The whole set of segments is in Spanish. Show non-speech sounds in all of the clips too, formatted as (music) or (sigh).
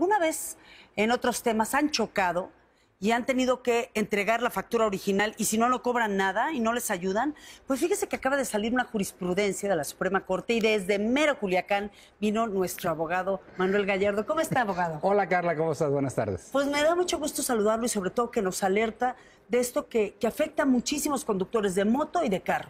¿Alguna vez en otros temas han chocado y han tenido que entregar la factura original y si no, lo cobran nada y no les ayudan? Pues fíjese que acaba de salir una jurisprudencia de la Suprema Corte y desde mero Culiacán vino nuestro abogado Manuel Gallardo. ¿Cómo está, abogado? Hola, Carla, ¿cómo estás? Buenas tardes. Pues me da mucho gusto saludarlo y sobre todo que nos alerta de esto que afecta a muchísimos conductores de moto y de carro.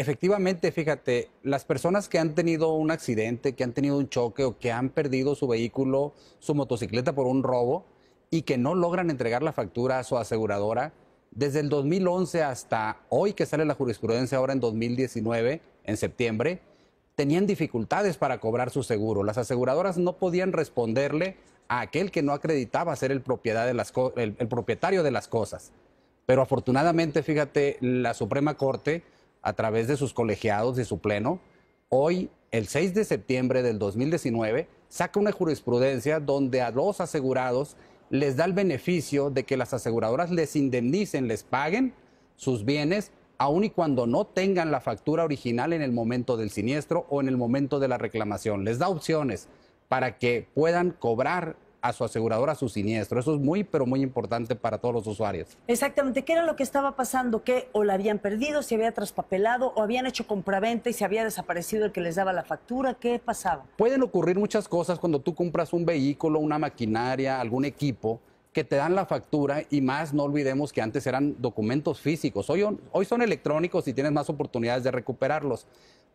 Efectivamente, fíjate, las personas que han tenido un accidente, que han tenido un choque o que han perdido su vehículo, su motocicleta por un robo y que no logran entregar la factura a su aseguradora, desde el 2011 hasta hoy que sale la jurisprudencia ahora en 2019, en septiembre, tenían dificultades para cobrar su seguro. Las aseguradoras no podían responderle a aquel que no acreditaba ser el, propiedad de propietario de las cosas. Pero afortunadamente, fíjate, la Suprema Corte a través de sus colegiados, de su pleno, hoy, el 6 de septiembre del 2019, saca una jurisprudencia donde a los asegurados les da el beneficio de que las aseguradoras les indemnicen, les paguen sus bienes, aun y cuando no tengan la factura original en el momento del siniestro o en el momento de la reclamación. Les da opciones para que puedan cobrar a su aseguradora a su siniestro. Eso es muy, pero muy importante para todos los usuarios. Exactamente. ¿Qué era lo que estaba pasando? ¿Qué? o la habían perdido, se había traspapelado, o habían hecho compraventa y se había desaparecido el que les daba la factura. ¿Qué pasaba? Pueden ocurrir muchas cosas cuando tú compras un vehículo, una maquinaria, algún equipo que te dan la factura y más, no olvidemos que antes eran documentos físicos. Hoy, hoy son electrónicos y tienes más oportunidades de recuperarlos.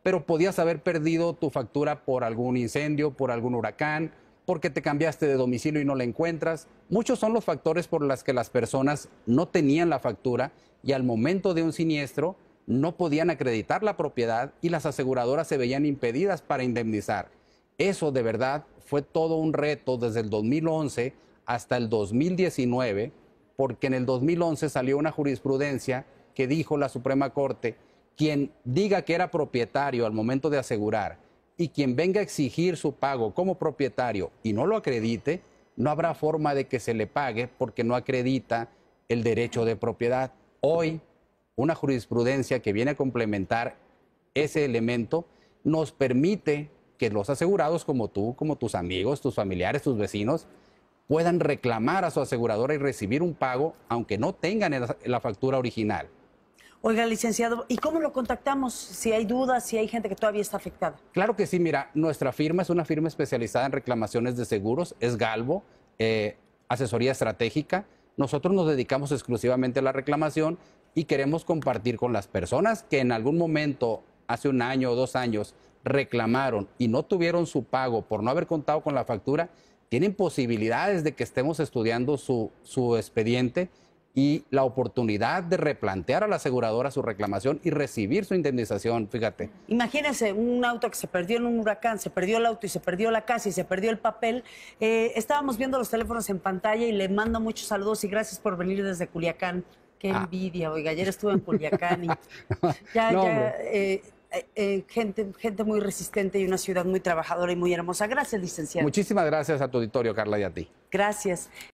Pero podías haber perdido tu factura por algún incendio, por algún huracán, porque te cambiaste de domicilio y no la encuentras. Muchos son los factores por los que las personas no tenían la factura y al momento de un siniestro no podían acreditar la propiedad y las aseguradoras se veían impedidas para indemnizar. Eso de verdad fue todo un reto desde el 2011 hasta el 2019, porque en el 2011 salió una jurisprudencia que dijo la Suprema Corte, quien diga que era propietario al momento de asegurar y quien venga a exigir su pago como propietario y no lo acredite, no habrá forma de que se le pague porque no acredita el derecho de propiedad. Hoy, una jurisprudencia que viene a complementar ese elemento nos permite que los asegurados como tú, como tus amigos, tus familiares, tus vecinos, puedan reclamar a su aseguradora y recibir un pago aunque no tengan la factura original. Oiga, licenciado, ¿y cómo lo contactamos si hay dudas, si hay gente que todavía está afectada? Claro que sí, mira, nuestra firma es una firma especializada en reclamaciones de seguros, es Galvo, eh, asesoría estratégica. Nosotros nos dedicamos exclusivamente a la reclamación y queremos compartir con las personas que en algún momento, hace un año o dos años, reclamaron y no tuvieron su pago por no haber contado con la factura, tienen posibilidades de que estemos estudiando su, su expediente y la oportunidad de replantear a la aseguradora su reclamación y recibir su indemnización, fíjate. Imagínense un auto que se perdió en un huracán, se perdió el auto y se perdió la casa y se perdió el papel. Eh, estábamos viendo los teléfonos en pantalla y le mando muchos saludos y gracias por venir desde Culiacán. Qué ah. envidia, oiga, ayer estuve en Culiacán y (laughs) ya, ya, eh, eh, gente, gente muy resistente y una ciudad muy trabajadora y muy hermosa. Gracias, licenciado. Muchísimas gracias a tu auditorio, Carla, y a ti. Gracias.